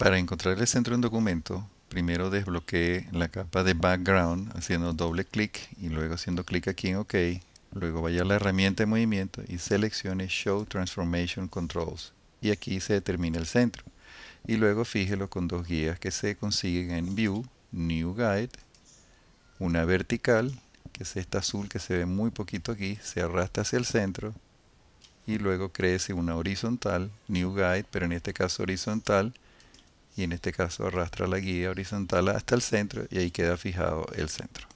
para encontrar el centro de un documento, primero desbloquee la capa de background haciendo doble clic y luego haciendo clic aquí en OK. Luego vaya a la herramienta de movimiento y seleccione Show Transformation Controls y aquí se determina el centro. Y luego fíjelo con dos guías que se consiguen en View, New Guide, una vertical, que es esta azul que se ve muy poquito aquí, se arrastra hacia el centro y luego crece una horizontal, New Guide, pero en este caso horizontal, y en este caso arrastra la guía horizontal hasta el centro y ahí queda fijado el centro.